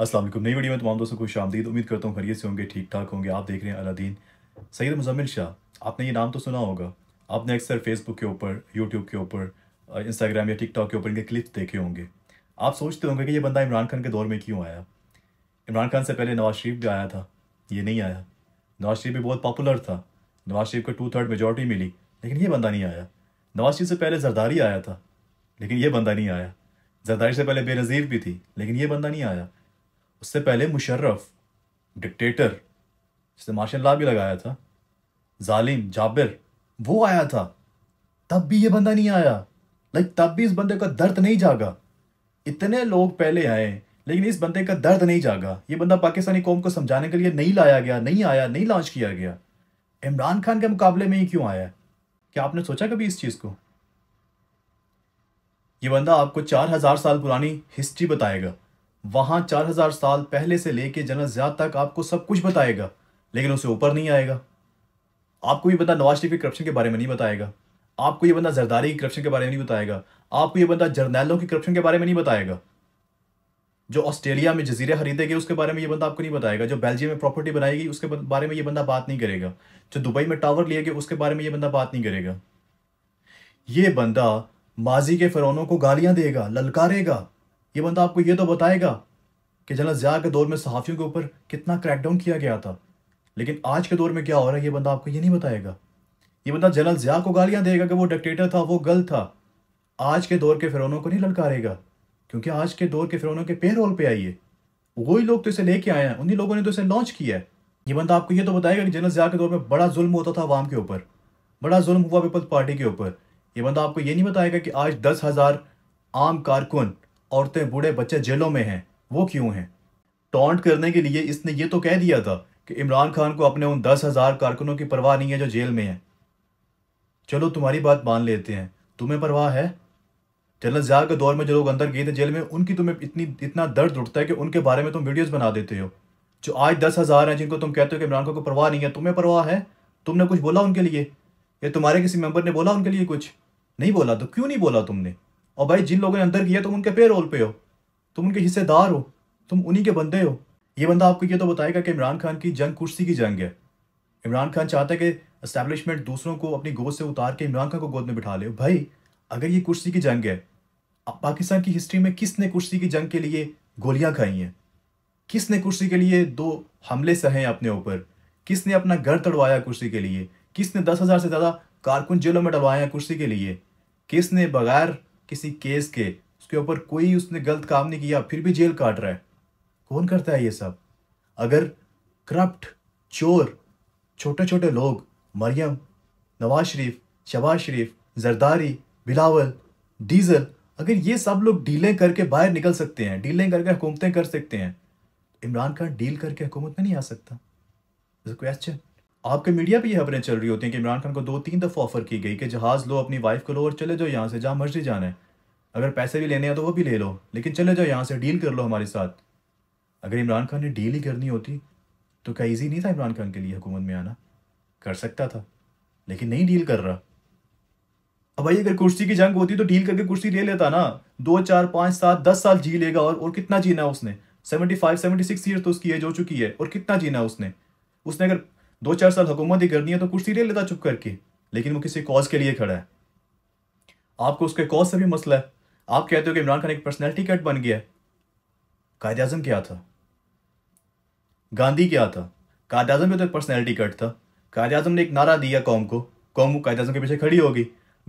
असल नई वीडियो में तमाम दोस्तों को शामदीद उम्मीद करता हूँ खरीय से होंगे ठीक ठाक होंगे आप देख रहे हैं अलादीन सैद मुजमिल शाह आपने ये नाम तो सुना होगा आपने अक्सर फेसबुक के ऊपर यूट्यूब के ऊपर इंस्टाग्राम या टिकटॉक के ऊपर इनके क्लिप्स देखे होंगे आप सोचते होंगे कि ये बंदा इमरान खान के दौर में क्यों आया इमरान खान से पहले नवाज शरीफ भी आया था ये नहीं आया नवाज शरीफ भी बहुत पॉपुलर था नवाज शरीफ को टू थर्ड मेजोरिटी मिली लेकिन ये बंदा नहीं आया नवाज शरीफ से पहले जरदारी आया था लेकिन ये बंदा नहीं आया जरदारी से पहले बेनज़ीर भी थी लेकिन ये बंदा नहीं आया उससे पहले मुशर्रफ डिक्टेटर जिसने मार्शल ला भी लगाया था जालिम जाबिर वो आया था तब भी ये बंदा नहीं आया लाइक तब भी इस बंदे का दर्द नहीं जागा इतने लोग पहले आए लेकिन इस बंदे का दर्द नहीं जागा ये बंदा पाकिस्तानी कौम को समझाने के लिए नहीं लाया गया नहीं आया नहीं लॉन्च किया गया इमरान खान के मुकाबले में ही क्यों आया क्या आपने सोचा कभी इस चीज़ को ये बंदा आपको चार हज़ार साल पुरानी हिस्ट्री बताएगा वहां चार हजार साल पहले से लेके जनरल तक आपको सब कुछ बताएगा लेकिन उसे ऊपर नहीं आएगा आपको ये बंदा नवाज शरीफ के करप्शन के बारे में नहीं बताएगा आपको ये बंदा जरदारी के करप्शन के बारे में नहीं बताएगा आपको ये बंदा जर्नैलों के करप्शन के बारे में नहीं बताएगा जो ऑस्ट्रेलिया में जजीरे खरीदेंगे उसके बारे में ये बंदा आपको नहीं बताएगा जो बेल्जियम में प्रॉपर्टी बनाएगी उसके बारे में ये बंदा बात नहीं करेगा जो दुबई में टावर लिए गए उसके बारे में ये बंदा बात नहीं करेगा ये बंदा माजी के फिरौनों को गालियां देगा ललकारेगा ये बंदा आपको ये तो बताएगा कि जनरल ज़िया के दौर में सहाफ़ियों के ऊपर कितना क्रैकडाउन किया गया था लेकिन आज के दौर में क्या हो रहा है ये बंदा आपको ये नहीं बताएगा ये बंदा जनरल ज़िया को गालियाँ देगा कि वो डिक्टेटर था वो गलत था आज के दौर के फिरौनों को नहीं ललकारेगा क्योंकि आज के दौर के फिरौनों के पेरोल पे आइए वही लोग तो इसे लेके आए हैं उन्हीं लोगों ने तो इसे लॉन्च किया है ये बंदा आपको ये तो बताएगा कि जनरल ज़िया के दौर में बड़ा जुल्म होता था आवाम के ऊपर बड़ा जुल्म हुआ पीपल्स पार्टी के ऊपर ये बंदा आपको ये नहीं बताएगा कि आज दस हज़ार आम कारकुन औरतें बूढ़े बच्चे जेलों में हैं वो क्यों हैं टॉन्ट करने के लिए इसने ये तो कह दिया था कि इमरान खान को अपने उन दस हज़ार कारकुनों की परवाह नहीं है जो जेल में हैं चलो तुम्हारी बात मान लेते हैं तुम्हें परवाह है जनरल ज़ियार के दौर में जो लोग अंदर गए थे जेल में उनकी तुम्हें इतनी इतना दर्द उठता है कि उनके बारे में तुम वीडियोज़ बना देते हो जो आज दस हज़ार हैं जिनको तुम कहते हो कि इमरान खान को परवाह नहीं है तुम्हें परवाह है तुमने कुछ बोला उनके लिए या तुम्हारे किसी मेंबर ने बोला उनके लिए कुछ नहीं बोला तो क्यों नहीं बोला तुमने और भाई जिन लोगों ने अंदर किया तुम उनके पे रोल पे हो तुम उनके हिस्सेदार हो तुम उन्हीं के बंदे हो ये बंदा आपको ये तो बताएगा कि इमरान खान की जंग कुर्सी की जंग है इमरान खान चाहता है कि इस्टेब्लिशमेंट दूसरों को अपनी गोद से उतार के इमरान खान को गोद में बिठा ले भाई अगर ये कुर्सी की जंग है अब पाकिस्तान की हिस्ट्री में किसने कुर्सी की जंग के लिए गोलियां खाई हैं किसने कुर्सी के लिए दो हमले सहे अपने ऊपर किसने अपना घर तड़वाया कुर्सी के लिए किसने दस हज़ार से ज़्यादा कारकुन जेलों में डलवाए हैं कुर्सी के लिए किसने बगैर किसी केस के उसके ऊपर कोई उसने गलत काम नहीं किया फिर भी जेल काट रहा है कौन करता है ये सब अगर करप्ट चोर छोटे छोटे लोग मरियम नवाज शरीफ शबाज शरीफ जरदारी बिलावल डीजल अगर ये सब लोग डीलें करके बाहर निकल सकते हैं डीलें करके हुकूमतें कर सकते हैं इमरान खान डील करके हुकूमत में नहीं आ सकता क्वेश्चन आपके मीडिया पे ये खबरें चल रही होती हैं कि इमरान खान को दो तीन दफ़ा ऑफर की गई कि जहाज़ लो अपनी वाइफ को लो और चले जाओ यहाँ से जहाँ मर्जी जाना है अगर पैसे भी लेने हैं तो वो भी ले लो लेकिन चले जाओ यहाँ से डील कर लो हमारे साथ अगर इमरान खान ने डील ही करनी होती तो क्या ईजी नहीं था इमरान खान के लिए हुकूमत में आना कर सकता था लेकिन नहीं डील कर रहा अब भाई अगर कुर्सी की जंग होती तो डील करके कुर्सी ले लेता ना दो चार पाँच सात दस साल जी लेगा और और कितना जीना है उसने seventy five seventy six year तो उसकी एज हो चुकी है और कितना जीना है उसने उसने अगर दो चार साल हुकूमत ही करनी है तो कुर्सी ले लेता चुप करके लेकिन वो किसी कॉज के लिए खड़ा है आपको उसके कॉज से भी मसला है आप कहते हो कि इमरान खान एक पर्सनैलिटी कट बन गया है कायद अजम क्या था गांधी क्या था कायद अजम भी तो एक पर्सनैलिटी कट था कायद अजम ने एक नारा दिया कौम को कौम कायद अजम के पीछे खड़ी होगी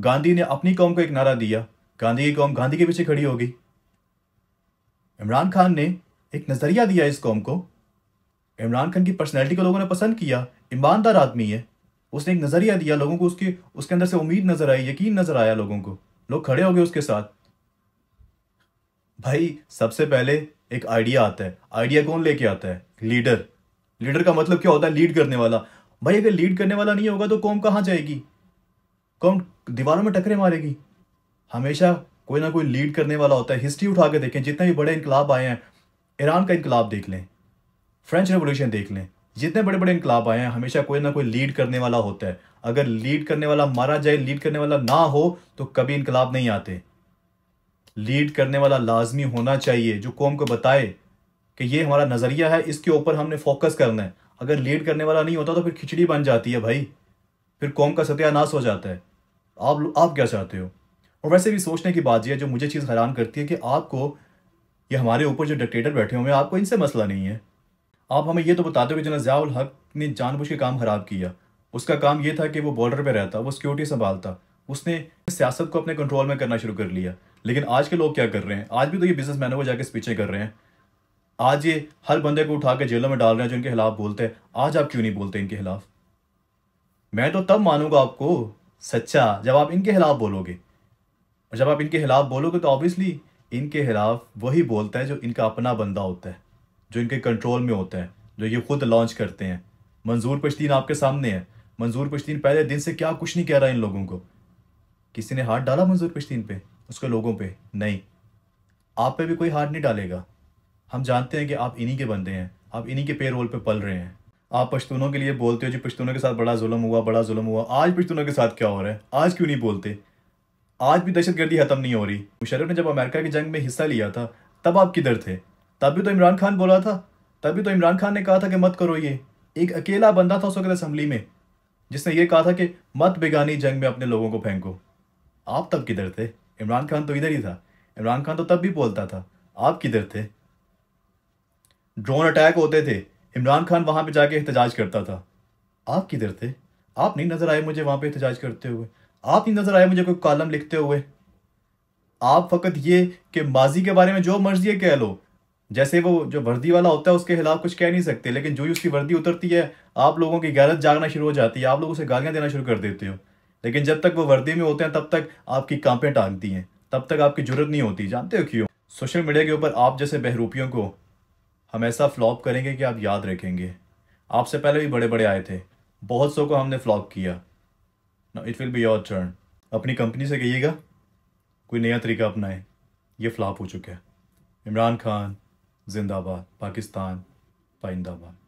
गांधी ने अपनी कौम को एक नारा दिया गांधी की कौम गांधी के पीछे खड़ी होगी इमरान खान ने एक नज़रिया दिया इस कौम को इमरान खान की पर्सनैलिटी को लोगों ने पसंद किया ईमानदार आदमी है उसने एक नज़रिया दिया लोगों को उसके उसके अंदर से उम्मीद नज़र आई यकीन नज़र आया लोगों को लोग खड़े हो गए उसके साथ भाई सबसे पहले एक आइडिया आता है आइडिया कौन लेके आता है लीडर लीडर का मतलब क्या होता है लीड करने वाला भाई अगर लीड करने वाला नहीं होगा तो कौम कहाँ जाएगी कौम दीवारों में टकरे मारेगी हमेशा कोई ना कोई लीड करने वाला होता है हिस्ट्री उठा के देखें जितने भी बड़े इनकलाब आए हैं ईरान का इनकलाब देख लें फ्रेंच रेवोल्यूशन देख लें जितने बड़े बड़े इंकलाब आए हैं हमेशा कोई ना कोई लीड करने वाला होता है अगर लीड करने वाला मारा जाए लीड करने वाला ना हो तो कभी इंकलाब नहीं आते लीड करने वाला लाजमी होना चाहिए जो कौम को बताए कि ये हमारा नज़रिया है इसके ऊपर हमने फोकस करना है अगर लीड करने वाला नहीं होता तो फिर खिचड़ी बन जाती है भाई फिर कौम का सत्यानाश हो जाता है आप आप क्या चाहते हो और वैसे भी सोचने की बात यह जो मुझे चीज़ हैरान करती है कि आपको ये हमारे ऊपर जो डिक्टेटर बैठे हुए हैं आपको इनसे मसला नहीं है आप हमें ये तो बता दो कि जना ज़ियाउल हक ने जानबूझ के काम ख़राब किया उसका काम यह था कि वो बॉर्डर पर रहता वो सिक्योरिटी संभालता उसने सियासत को अपने कंट्रोल में करना शुरू कर लिया लेकिन आज के लोग क्या कर रहे हैं आज भी तो ये बिजनेस मैन वो जाके स्पीचें कर रहे हैं आज ये हर बंदे को उठा के जेलों में डाल रहे हैं जो इनके खिलाफ बोलते हैं आज आप क्यों नहीं बोलते इनके खिलाफ मैं तो तब मानूंगा आपको सच्चा जब आप इनके खिलाफ बोलोगे और जब आप इनके खिलाफ बोलोगे तो ऑब्वियसली इनके खिलाफ वही बोलता है जो इनका अपना बंदा होता है जो इनके कंट्रोल में होते हैं जो ये खुद लॉन्च करते हैं मंजूर पश्तीन आपके सामने है मंजूर पश्तीन पहले दिन से क्या कुछ नहीं कह रहा इन लोगों को किसी ने हाथ डाला मंजूर पश्तीन पे उसके लोगों पे नहीं आप पे भी कोई हाथ नहीं डालेगा हम जानते हैं कि आप इन्हीं के बंदे हैं आप इन्हीं के पे रोल पे पल रहे हैं आप पश्तूनों के लिए बोलते हो जी पश्तूनों के साथ बड़ा जुल्म हुआ बड़ा जुल्म हुआ आज पश्तूनों के साथ क्या हो रहा है आज क्यों नहीं बोलते आज भी दहशतगर्दी ख़त्म नहीं हो रही मुशरफ ने जब अमेरिका की जंग में हिस्सा लिया था तब आप किधर थे तभी तो इमरान खान बोला था तभी तो इमरान खान ने कहा था कि मत करो ये एक अकेला बंदा था उस वक्त असम्बली में जिसने ये कहा था कि मत बेगानी जंग में अपने लोगों को फेंको आप तब किधर थे इमरान खान तो इधर ही था इमरान खान तो तब भी बोलता था आप किधर थे ड्रोन अटैक होते थे इमरान खान वहां पे जाके एहतजाज करता था आप किधर थे आप नहीं नज़र आए मुझे वहाँ पे एहतजाज करते हुए आप नहीं नज़र आए मुझे कोई कॉलम लिखते हुए आप फ़कत ये कि माजी के बारे में जो मर्जी है कह लो जैसे वो जो वर्दी वाला होता है उसके खिलाफ कुछ कह नहीं सकते लेकिन जो ही उसकी वर्दी उतरती है आप लोगों की गैरत जागना शुरू हो जाती है आप लोग उसे गालियाँ देना शुरू कर देते हो लेकिन जब तक वो वर्दी में होते हैं तब तक आपकी कांपें टांगती हैं तब तक आपकी जरूरत नहीं होती जानते हो क्यों सोशल मीडिया के ऊपर आप जैसे बहरूपियों को हम ऐसा फ्लॉप करेंगे कि आप याद रखेंगे आपसे पहले भी बड़े बड़े आए थे बहुत सौ को हमने फ्लॉप किया it will be your turn अपनी कंपनी से कहिएगा कोई नया तरीका अपनाएं ये फ्लॉप हो चुका है इमरान खान जिंदाबाद पाकिस्तान पाइंदाबाद